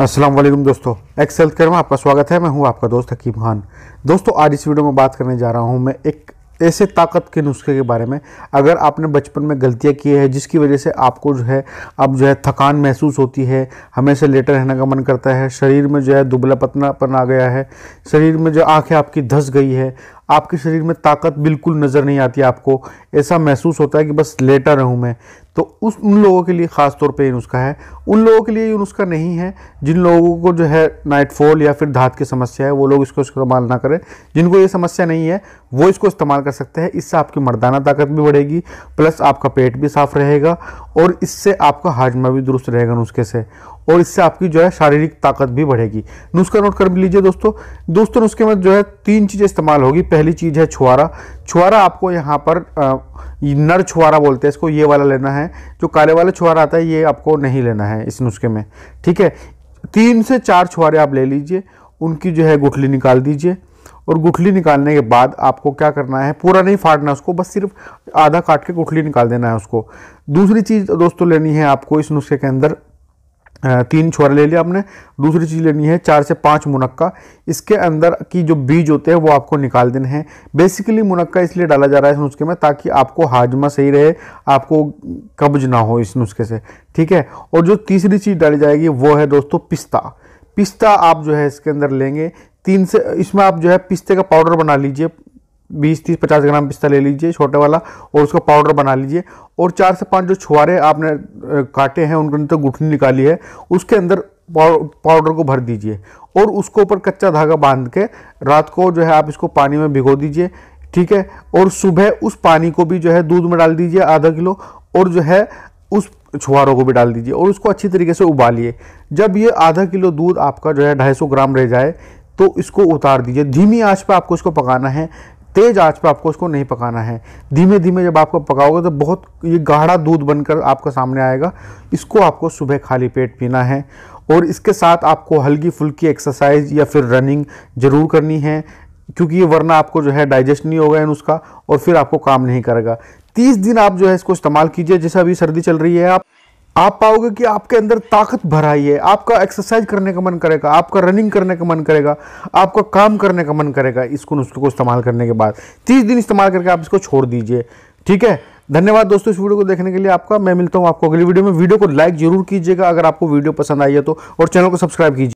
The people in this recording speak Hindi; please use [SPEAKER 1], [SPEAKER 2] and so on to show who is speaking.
[SPEAKER 1] अस्सलाम वालेकुम दोस्तों एक्स हेल्थ केयर में आपका स्वागत है मैं हूं आपका दोस्त हकीम खान दोस्तों आज इस वीडियो में बात करने जा रहा हूं मैं एक ऐसे ताकत के नुस्खे के बारे में अगर आपने बचपन में गलतियाँ की है जिसकी वजह से आपको जो है अब जो है थकान महसूस होती है हमेशा लेटे रहने का मन करता है शरीर में जो है दुबला पतनापन आ गया है शरीर में जो आँखें आपकी धस गई है आपके शरीर में ताकत बिल्कुल नज़र नहीं आती आपको ऐसा महसूस होता है कि बस लेटा रहूँ मैं तो उस उन लोगों के लिए ख़ास तौर पे ये नुस्खा है उन लोगों के लिए ये नुस्खा नहीं है जिन लोगों को जो है नाइटफॉल या फिर धात की समस्या है वो लोग इसको इस्तेमाल ना करें जिनको ये समस्या नहीं है वो इसको इस्तेमाल कर सकते हैं इससे आपकी मर्दाना ताकत भी बढ़ेगी प्लस आपका पेट भी साफ़ रहेगा और इससे आपका हाजमा भी दुरुस्त रहेगा नुस्खे से और इससे आपकी जो है शारीरिक ताकत भी बढ़ेगी नुस्खा नोट कर लीजिए दोस्तों दोस्तों नुस्खे में जो है तीन चीज़ें इस्तेमाल होगी पहली चीज़ है छुआरा छुआरा आपको यहाँ पर नर छुआरा बोलते हैं इसको ये वाला लेना है जो काले वाला छुआरा आता है ये आपको नहीं लेना है इस नुस्खे में ठीक है तीन से चार छुआरे आप ले लीजिए उनकी जो है गुठली निकाल दीजिए और गुठली निकालने के बाद आपको क्या करना है पूरा नहीं फाड़ना उसको बस सिर्फ आधा काट के गुठली निकाल देना है उसको दूसरी चीज़ दोस्तों लेनी है आपको इस नुस्खे के अंदर तीन छोरा ले लिया आपने दूसरी चीज़ लेनी है चार से पाँच मुनक्का इसके अंदर की जो बीज होते हैं वो आपको निकाल देने हैं बेसिकली मुनक्का इसलिए डाला जा रहा है इस नुस्खे में ताकि आपको हाजमा सही रहे आपको कब्ज ना हो इस नुस्खे से ठीक है और जो तीसरी चीज़ डाली जाएगी वो है दोस्तों पिस्ता पिस्ता आप जो है इसके अंदर लेंगे तीन से इसमें आप जो है पिस्ते का पाउडर बना लीजिए बीस तीस पचास ग्राम पिस्ता ले लीजिए छोटे वाला और उसका पाउडर बना लीजिए और चार से पांच जो छुआरे आपने काटे हैं उनके अंदर गुठनी निकाली है उसके अंदर पाउडर को भर दीजिए और उसके ऊपर कच्चा धागा बांध के रात को जो है आप इसको पानी में भिगो दीजिए ठीक है और सुबह उस पानी को भी जो है दूध में डाल दीजिए आधा किलो और जो है उस छुआरों को भी डाल दीजिए और उसको अच्छी तरीके से उबालिए जब ये आधा किलो दूध आपका जो है ढाई सौ ग्राम रह जाए तो इसको उतार दीजिए धीमी आंच पर आपको इसको पकाना है तेज़ आंच पर आपको इसको नहीं पकाना है धीमे धीमे जब आपको पकाओगे तो बहुत ये गाढ़ा दूध बनकर आपका सामने आएगा इसको आपको सुबह खाली पेट पीना है और इसके साथ आपको हल्की फुल्की एक्सरसाइज या फिर रनिंग ज़रूर करनी है क्योंकि ये वरना आपको जो है डाइजेस्ट नहीं होगा इन उसका और फिर आपको काम नहीं करेगा तीस दिन आप जो है इसको इस्तेमाल कीजिए जैसे अभी सर्दी चल रही है आप आप पाओगे कि आपके अंदर ताकत भराई है आपका एक्सरसाइज करने का मन करेगा आपका रनिंग करने का मन करेगा आपका काम करने का मन करेगा इसको नुस्खे को इस्तेमाल करने के बाद तीस दिन इस्तेमाल करके आप इसको छोड़ दीजिए ठीक है धन्यवाद दोस्तों इस वीडियो को देखने के लिए आपका मैं मिलता हूँ आपको अगली वीडियो में वीडियो को लाइक जरूर कीजिएगा अगर आपको वीडियो पसंद आई है तो और चैनल को सब्सक्राइब कीजिए